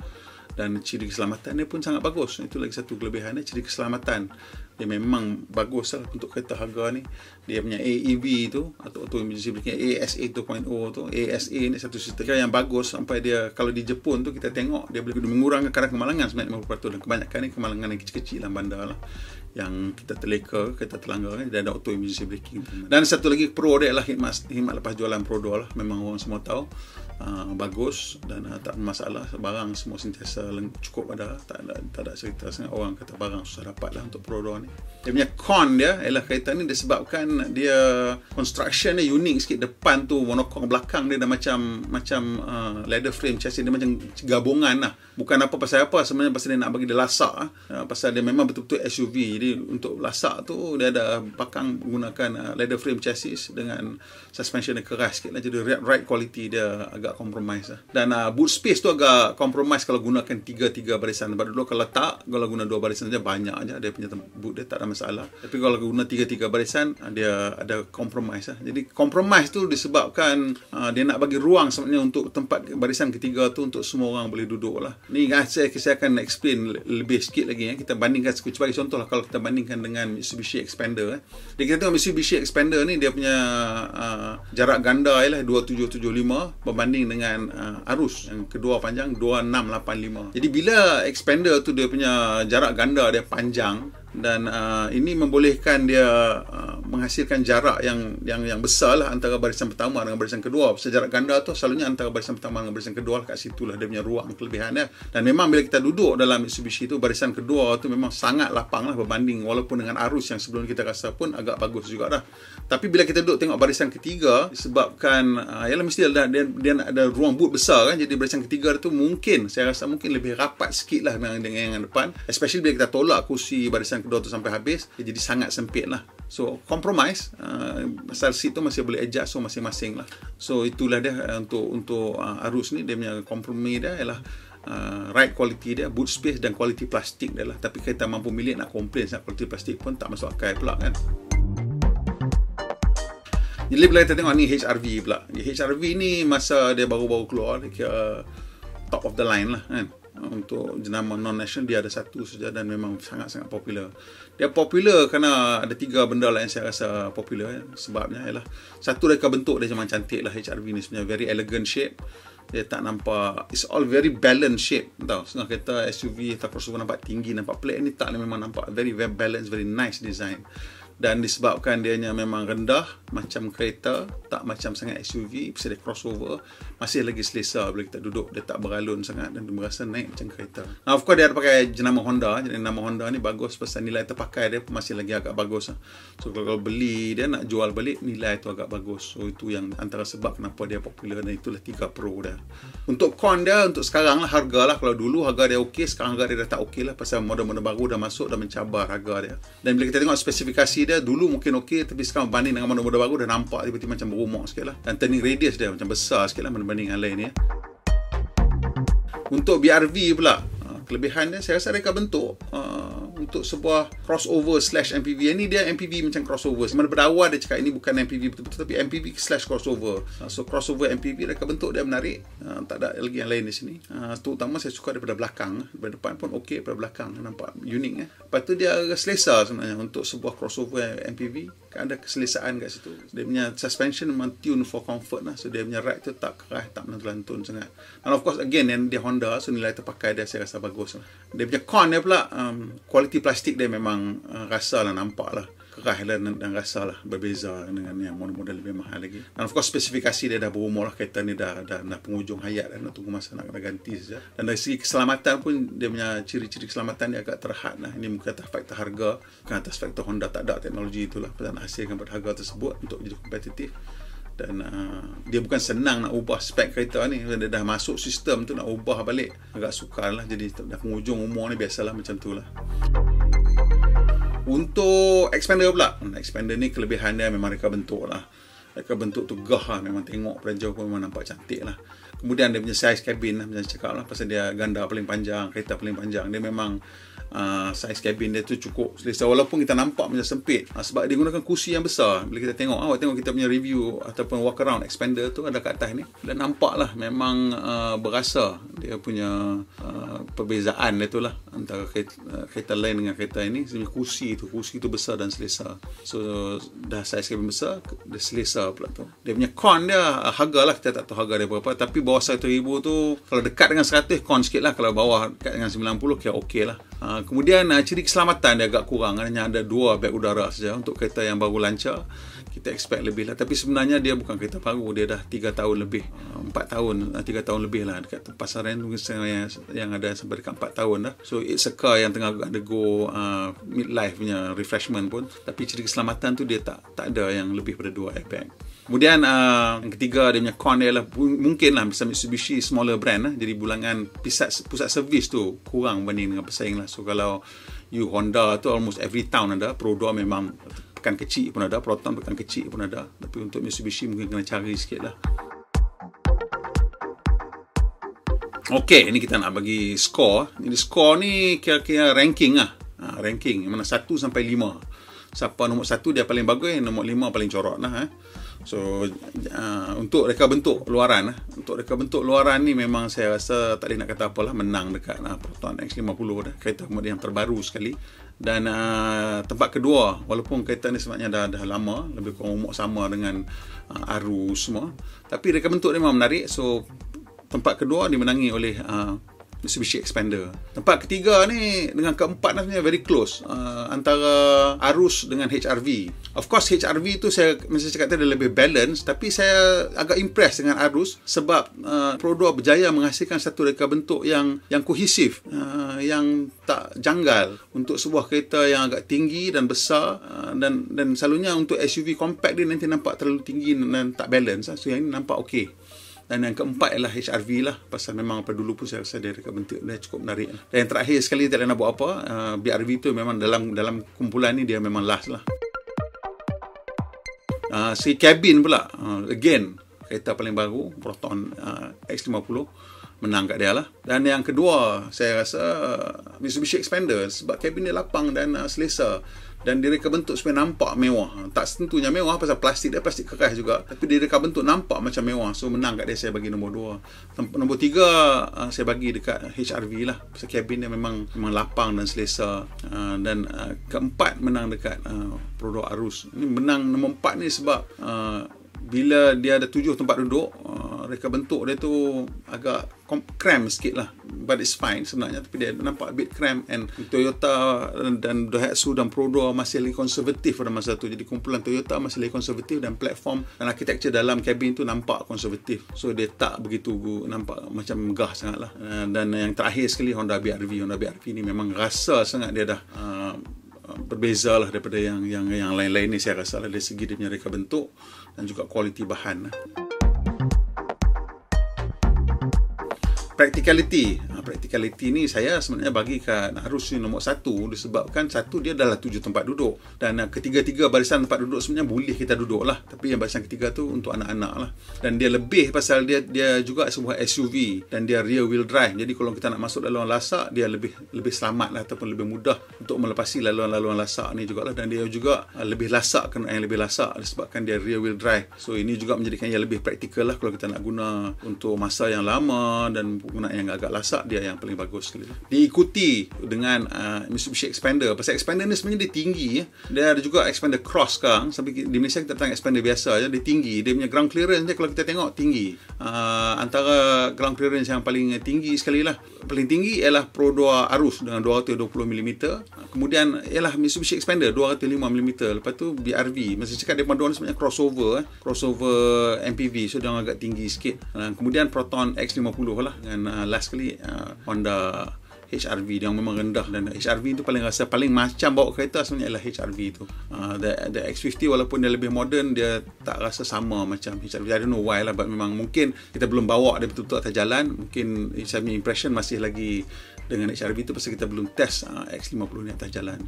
dan ciri keselamatan dia pun sangat bagus itu lagi satu kelebihannya ciri keselamatan dia memang bagus lah untuk kereta harga ni dia punya AEB tu atau auto emergency braking ASA 2.0 tu ASA oh ni satu sistem yang bagus sampai dia kalau di Jepun tu kita tengok dia boleh mengurangkan kadar kemalangan 90% dan kebanyakan ni kemalangan yang kecil-kecil dalam bandar lah yang kita teleka kita terlanggar ni kan. dia ada auto emergency braking dan satu lagi pro dia lah khidmat, khidmat lepas jualan Prodo lah memang orang semua tahu Uh, bagus dan uh, tak ada masalah barang semua sentiasa cukup ada tak ada tak ada cerita sangat orang kata barang susah dapat lah untuk produk ni dia punya con dia ialah kaitan ni disebabkan dia construction dia unik sikit depan tu monokong belakang dia dah macam macam uh, ladder frame chassis dia macam gabungan lah bukan apa pasal apa sebenarnya pasal dia nak bagi dia lasak ah. Ah, pasal dia memang betul-betul SUV jadi untuk lasak tu dia ada pakang menggunakan uh, leather frame chassis dengan suspension yang keras sikit lah. jadi ride quality dia agak compromise lah. dan boot space tu agak compromise kalau gunakan 3-3 barisan sebab dulu kalau tak kalau guna 2 barisan saja banyak je dia punya boot dia tak ada masalah tapi kalau guna 3-3 barisan dia ada compromise lah. jadi compromise tu disebabkan dia nak bagi ruang sebenarnya untuk tempat barisan ketiga tu untuk semua orang boleh duduk lah ni saya, saya akan explain lebih sikit lagi eh. kita bandingkan sekejap bagi contoh lah kalau kita bandingkan dengan Mitsubishi Expander eh. Jadi kita tengok Mitsubishi Expander ni dia punya uh, jarak ganda ialah 2775 berbanding dengan uh, arus yang kedua panjang 2685 jadi bila Expander tu dia punya jarak ganda dia panjang dan uh, ini membolehkan dia uh, menghasilkan jarak yang yang yang besar lah antara barisan pertama dengan barisan kedua. Sejarah ganda tu selalunya antara barisan pertama dengan barisan kedua lah kat situ lah dia punya ruang kelebihannya. Dan memang bila kita duduk dalam Mitsubishi tu barisan kedua tu memang sangat lapang lah berbanding walaupun dengan arus yang sebelum kita rasa pun agak bagus juga dah. Tapi bila kita duduk tengok barisan ketiga sebabkan uh, ah, ialah mesti ada, dia, dia ada ruang boot besar kan jadi barisan ketiga tu mungkin saya rasa mungkin lebih rapat sikit lah dengan, dengan yang depan. Especially bila kita tolak kursi barisan kedua tu sampai habis dia jadi sangat sempit lah. So, comp- compromise uh, ah, asal seat tu masih boleh adjust so masing-masing lah so itulah dia ah, untuk untuk uh, arus ni dia punya compromise dia ialah uh, right quality dia boot space dan quality plastik dia lah tapi kita mampu milik nak complain sebab quality plastik pun tak masuk akal pula kan jadi bila kita tengok ni HRV pula HRV ni masa dia baru-baru keluar dia kira top of the line lah kan untuk jenama non-national dia ada satu saja dan memang sangat-sangat popular. Dia popular kerana ada tiga benda lah yang saya rasa popular. Eh. Sebabnya ialah satu reka bentuk dia memang cantik lah HRV ni sebenarnya. Very elegant shape. Dia tak nampak, it's all very balanced shape tau. Setengah kereta SUV tak perlu nampak tinggi, nampak plate ni tak ni memang nampak very, very balanced, very nice design. Dan disebabkan dia memang rendah Macam kereta Tak macam sangat SUV Bisa dia crossover masih lagi selesa bila kita duduk dia tak beralun sangat dan dia merasa naik macam kereta now of course dia ada pakai jenama Honda jadi nama Honda ni bagus pasal nilai terpakai dia masih lagi agak bagus lah. so kalau, kalau beli dia nak jual balik nilai tu agak bagus so itu yang antara sebab kenapa dia popular dan itulah 3 Pro dia untuk con dia untuk sekarang lah harga lah kalau dulu harga dia ok sekarang harga dia dah tak ok lah pasal model-model baru dah masuk dah mencabar harga dia dan bila kita tengok spesifikasi dia dulu mungkin ok tapi sekarang banding dengan model-model baru dah nampak tiba-tiba macam berumur sikit lah dan turning radius dia macam besar sikit lah berbanding dengan lain ya. Untuk BRV pula, kelebihannya saya rasa mereka bentuk uh, untuk sebuah crossover slash MPV yang ni dia MPV macam crossover mana berawal dia cakap ini bukan MPV betul-betul tapi MPV slash crossover uh, so crossover MPV mereka bentuk dia menarik uh, tak ada lagi yang lain di sini uh, terutama saya suka daripada belakang daripada depan pun ok daripada belakang nampak unik eh. lepas tu dia selesa sebenarnya untuk sebuah crossover MPV ada keselesaan kat situ dia punya suspension memang tune for comfort lah so dia punya ride tu tak keras tak menelantun sangat and of course again dia Honda so nilai terpakai dia saya rasa bagus bagus dia punya con dia pula um, kualiti plastik dia memang uh, rasa lah nampak lah kerah lah dan, dan rasa lah berbeza dengan yang model-model lebih mahal lagi dan of course spesifikasi dia dah berumur lah kereta ni dah, dah, dah penghujung hayat dan nak tunggu masa nak kena ganti saja dan dari segi keselamatan pun dia punya ciri-ciri keselamatan dia agak terhad lah ini mungkin atas faktor harga bukan atas faktor Honda tak ada teknologi itulah pada nak hasilkan pada harga tersebut untuk jadi kompetitif dan uh, dia bukan senang nak ubah spek kereta ni dia dah masuk sistem tu nak ubah balik agak sukar lah jadi dah penghujung umur ni biasalah macam tu lah untuk expander pula hmm, expander ni kelebihan dia memang mereka bentuk lah mereka bentuk tu gah lah memang tengok pada jauh pun memang nampak cantik lah kemudian dia punya size cabin lah macam cakap lah pasal dia ganda paling panjang kereta paling panjang dia memang uh, saiz kabin dia tu cukup selesa walaupun kita nampak macam sempit uh, sebab dia gunakan kursi yang besar bila kita tengok ah, awak uh, tengok kita punya review ataupun walk around expander tu ada kat atas ni dan lah memang uh, berasa dia punya uh, perbezaan dia tu lah antara kereta, uh, kereta lain dengan kereta ini sebenarnya kursi tu kursi tu besar dan selesa so dah saiz kabin besar dia selesa pula tu dia punya con dia uh, harga lah kita tak tahu harga dia berapa tapi bawah ribu tu kalau dekat dengan 100 con sikit lah kalau bawah dekat dengan 90 kira okey lah Ha, kemudian uh, ciri keselamatan dia agak kurang hanya ada dua beg udara saja untuk kereta yang baru lancar kita expect lebih lah tapi sebenarnya dia bukan kereta baru dia dah 3 tahun lebih 4 ha, tahun 3 tahun lebih lah dekat pasaran yang, yang ada sampai dekat 4 tahun dah so it's a car yang tengah ada go uh, midlife punya refreshment pun tapi ciri keselamatan tu dia tak tak ada yang lebih pada dua airbag Kemudian uh, yang ketiga dia punya con dia lah mungkin lah macam Mitsubishi smaller brand lah jadi bulangan pusat, pusat servis tu kurang banding dengan pesaing lah so kalau you Honda tu almost every town ada Prodo memang pekan kecil pun ada Proton pekan kecil pun ada tapi untuk Mitsubishi mungkin kena cari sikit lah Okay, ini kita nak bagi skor. Ini skor ni kira-kira ranking lah. Ha, ranking, mana satu sampai lima. Siapa nombor satu dia paling bagus, nombor lima paling corak lah. Eh. So uh, untuk reka bentuk luaran eh, Untuk reka bentuk luaran ni memang saya rasa tak boleh nak kata apalah Menang dekat uh, Proton X50 dah eh, Kereta kemudian yang terbaru sekali Dan uh, tempat kedua Walaupun kereta ni sebenarnya dah, dah lama Lebih kurang umur sama dengan uh, Aru semua Tapi reka bentuk ni memang menarik So tempat kedua dimenangi oleh uh, Mitsubishi Expander tempat ketiga ni dengan keempat ni very close uh, antara Arus dengan HRV of course HRV tu saya mesti cakap tadi lebih balance tapi saya agak impressed dengan Arus sebab uh, Prodo berjaya menghasilkan satu reka bentuk yang yang kohesif uh, yang tak janggal untuk sebuah kereta yang agak tinggi dan besar uh, dan dan selalunya untuk SUV compact dia nanti nampak terlalu tinggi dan tak balance so yang ini nampak okey dan yang keempat ialah HRV lah pasal memang apa dulu pun saya rasa dia dekat bentuk dia cukup menarik lah. dan yang terakhir sekali tak nak buat apa uh, BRV tu memang dalam dalam kumpulan ni dia memang last lah uh, si cabin pula uh, again kereta paling baru Proton uh, X50 menang kat dia lah dan yang kedua saya rasa uh, Mitsubishi Expander sebab cabin dia lapang dan uh, selesa dan direka bentuk supaya nampak mewah tak tentunya mewah pasal plastik dia plastik keras juga tapi direka bentuk nampak macam mewah so menang kat dia saya bagi nombor 2 nombor 3 uh, saya bagi dekat HRV lah pasal cabin dia memang memang lapang dan selesa uh, dan uh, keempat menang dekat produk arus ini menang nombor 4 ni sebab bila dia ada tujuh tempat duduk uh, reka bentuk dia tu agak kom- cramp sikit lah but it's fine sebenarnya tapi dia nampak a bit cramp and Toyota dan Daihatsu dan Prodo masih lagi konservatif pada masa tu jadi kumpulan Toyota masih lagi konservatif dan platform dan arkitektur dalam kabin tu nampak konservatif so dia tak begitu nampak macam megah sangat lah uh, dan yang terakhir sekali Honda BRV Honda BRV ni memang rasa sangat dia dah uh, berbeza lah daripada yang yang yang lain-lain ni saya rasa lah dari segi dia punya reka bentuk dan juga kualiti bahan lah. practicality ah, practicality ni saya sebenarnya bagi kat harus ni nombor satu disebabkan satu dia adalah tujuh tempat duduk dan ketiga-tiga barisan tempat duduk sebenarnya boleh kita duduk lah tapi yang barisan ketiga tu untuk anak-anak lah dan dia lebih pasal dia dia juga sebuah SUV dan dia rear wheel drive jadi kalau kita nak masuk laluan lasak dia lebih lebih selamat lah ataupun lebih mudah untuk melepasi laluan-laluan lasak ni jugalah dan dia juga ah, lebih lasak kena yang lebih lasak disebabkan dia rear wheel drive so ini juga menjadikan yang lebih praktikal lah kalau kita nak guna untuk masa yang lama dan penggunaan yang agak lasak dia yang paling bagus diikuti dengan uh, Mitsubishi Expander pasal Expander ni sebenarnya dia tinggi ya. dia ada juga Expander Cross sekarang sampai di Malaysia kita tengok Expander biasa ya. dia tinggi dia punya ground clearance dia kalau kita tengok tinggi uh, antara ground clearance yang paling tinggi sekali lah paling tinggi ialah Pro 2 Arus dengan 220mm kemudian ialah Mitsubishi Expander 205mm lepas tu BRV masih cakap dia panduan sebenarnya crossover eh. crossover MPV so dia agak tinggi sikit uh, kemudian Proton X50 lah dengan dan uh, last kali uh, the HRV yang memang rendah dan HRV tu paling rasa paling macam bawa kereta sebenarnya ialah HRV tu uh, the, the X50 walaupun dia lebih moden dia tak rasa sama macam HRV I don't know why lah but memang mungkin kita belum bawa dia betul-betul atas jalan mungkin saya punya impression masih lagi dengan HRV tu pasal kita belum test uh, X50 ni atas jalan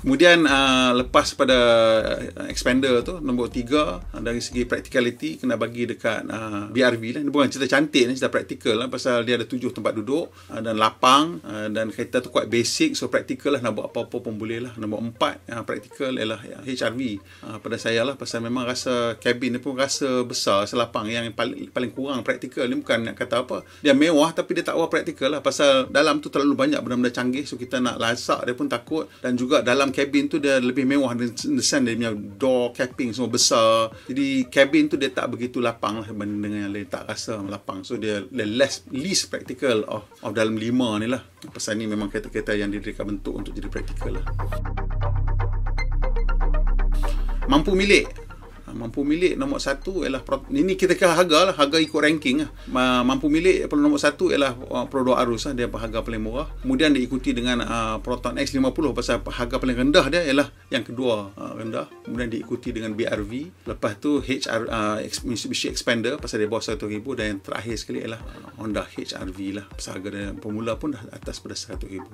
Kemudian uh, lepas pada uh, expander tu nombor tiga uh, dari segi practicality kena bagi dekat uh, BRV lah. Ini bukan cerita cantik ni, cerita practical lah pasal dia ada tujuh tempat duduk uh, dan lapang uh, dan kereta tu quite basic so practical lah nak buat apa-apa pun boleh lah. Nombor empat uh, practical ialah uh, HRV uh, pada saya lah pasal memang rasa cabin ni pun rasa besar selapang yang paling, paling kurang practical ni bukan nak kata apa. Dia mewah tapi dia tak wah practical lah pasal dalam tu terlalu banyak benda-benda canggih so kita nak lasak dia pun takut dan juga dalam dalam cabin tu dia lebih mewah Understand dia punya door capping semua besar Jadi cabin tu dia tak begitu lapang lah Dengan yang lain tak rasa lapang So dia the less least practical of, of dalam lima ni lah Pasal ni memang kereta-kereta yang dia didirikan bentuk untuk jadi practical lah Mampu milik Ah, mampu milik nombor satu ialah ini kita kira harga lah harga ikut ranking lah. mampu milik peluang nombor satu ialah ah, produk arus lah, dia harga paling murah kemudian diikuti dengan ah, Proton X50 pasal harga paling rendah dia ialah yang kedua rendah kemudian diikuti dengan BRV lepas tu HR Mitsubishi Expander pasal dia bawah RM100,000 dan yang terakhir sekali ialah Honda HRV lah pasal harga dia pemula pun dah atas pada RM100,000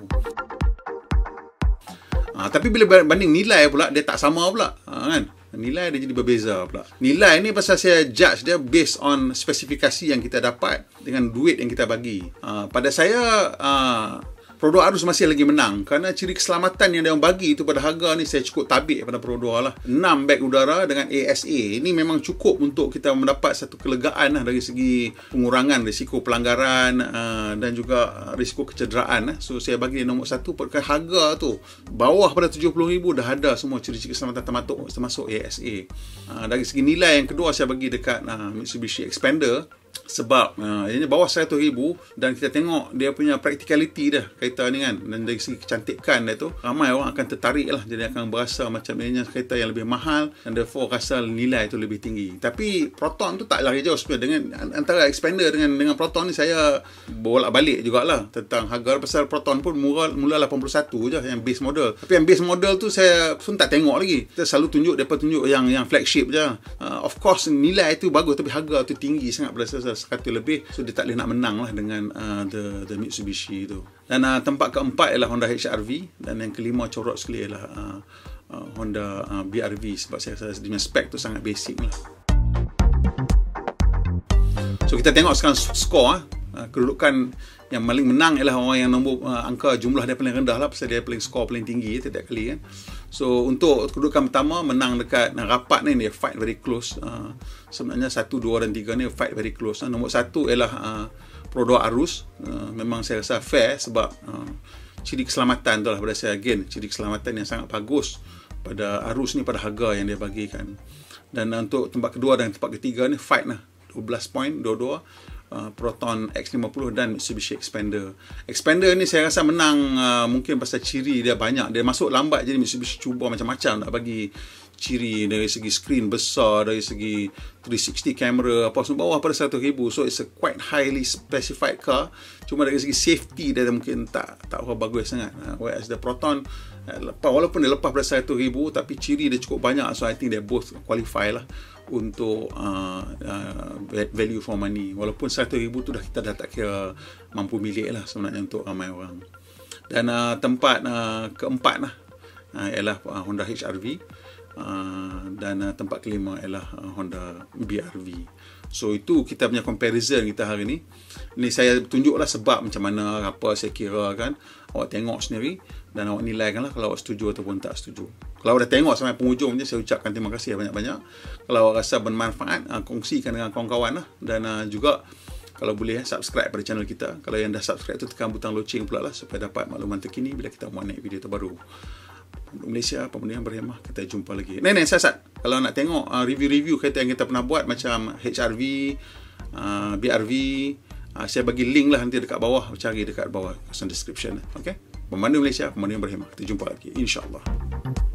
Ha, tapi bila banding nilai pula dia tak sama pula ha, kan nilai dia jadi berbeza pula nilai ni pasal saya judge dia based on spesifikasi yang kita dapat dengan duit yang kita bagi uh, pada saya uh, Perodua Arus masih lagi menang kerana ciri keselamatan yang dia bagi itu pada harga ni saya cukup tabik pada Perodua lah. 6 beg udara dengan ASA ini memang cukup untuk kita mendapat satu kelegaan lah dari segi pengurangan risiko pelanggaran uh, dan juga risiko kecederaan. Lah. So saya bagi dia nombor 1 pada harga tu bawah pada RM70,000 dah ada semua ciri-ciri keselamatan termasuk, termasuk ASA. Uh, eh, dari segi nilai yang kedua saya bagi dekat uh, Mitsubishi Expander sebab uh, ini bawah 100 ribu dan kita tengok dia punya practicality dah kereta ni kan dan dari segi kecantikan dia tu ramai orang akan tertarik lah jadi akan berasa macam ianya kereta yang lebih mahal and therefore rasa nilai tu lebih tinggi tapi Proton tu tak lari jauh sebenarnya dengan antara Expander dengan dengan Proton ni saya bolak balik jugalah tentang harga pasal Proton pun mula mula 81 je yang base model tapi yang base model tu saya pun tak tengok lagi kita selalu tunjuk depa tunjuk yang yang flagship je uh, of course nilai tu bagus tapi harga tu tinggi sangat berasa 100 lebih so dia tak boleh nak menang lah dengan uh, the the Mitsubishi tu dan uh, tempat keempat ialah Honda HRV dan yang kelima corak sekali ialah uh, uh, Honda uh, br sebab saya rasa dia spek tu sangat basic lah so kita tengok sekarang skor ah. uh, kedudukan yang paling menang ialah orang yang nombor uh, angka jumlah dia paling rendah lah pasal dia paling skor paling tinggi setiap kali kan eh. So untuk kedudukan pertama menang dekat nah, rapat ni dia fight very close. Uh, sebenarnya 1 2 dan tiga ni fight very close. Uh, nombor 1 ialah uh, ah, Prodo Arus. Uh, memang saya rasa fair sebab uh, ciri keselamatan itulah pada saya again ciri keselamatan yang sangat bagus pada Arus ni pada harga yang dia bagikan. Dan uh, untuk tempat kedua dan tempat ketiga ni fight lah 12 point dua dua Uh, Proton X50 dan Mitsubishi Expander Expander ni saya rasa menang uh, mungkin pasal ciri dia banyak dia masuk lambat jadi Mitsubishi cuba macam-macam nak bagi ciri dari segi screen besar dari segi 360 kamera apa semua bawah pada 100,000 so it's a quite highly specified car cuma dari segi safety dia mungkin tak tak bagus sangat uh, whereas the Proton Eh, lepas, walaupun dia lepas daripada 100,000 tapi ciri dia cukup banyak so I think they both qualify lah untuk uh, uh, value for money walaupun 100,000 tu dah kita dah tak kira mampu milik lah sebenarnya untuk ramai orang dan uh, tempat uh, keempat lah uh, ialah uh, Honda HRV uh, dan uh, tempat kelima ialah uh, Honda BRV. So itu kita punya comparison kita hari ni Ni saya tunjuklah sebab macam mana Apa saya kira kan Awak tengok sendiri dan awak lah kalau awak setuju ataupun tak setuju. Kalau awak dah tengok sampai penghujung ni saya ucapkan terima kasih banyak-banyak. Kalau awak rasa bermanfaat uh, kongsikan dengan kawan-kawan lah dan uh, juga kalau boleh ya, subscribe pada channel kita. Kalau yang dah subscribe tu tekan butang loceng pula lah supaya dapat makluman terkini bila kita buat naik video terbaru. Untuk Malaysia, pembunuh yang berhemah, kita jumpa lagi. Nenek, sasat. Kalau nak tengok uh, review-review kereta yang kita pernah buat macam HRV, uh, BRV, uh, saya bagi link lah nanti dekat bawah. Cari dekat bawah, kawasan description. Lah. Okay? pemandu Malaysia, pemandu yang berhemah. Kita jumpa lagi, insyaAllah. Allah.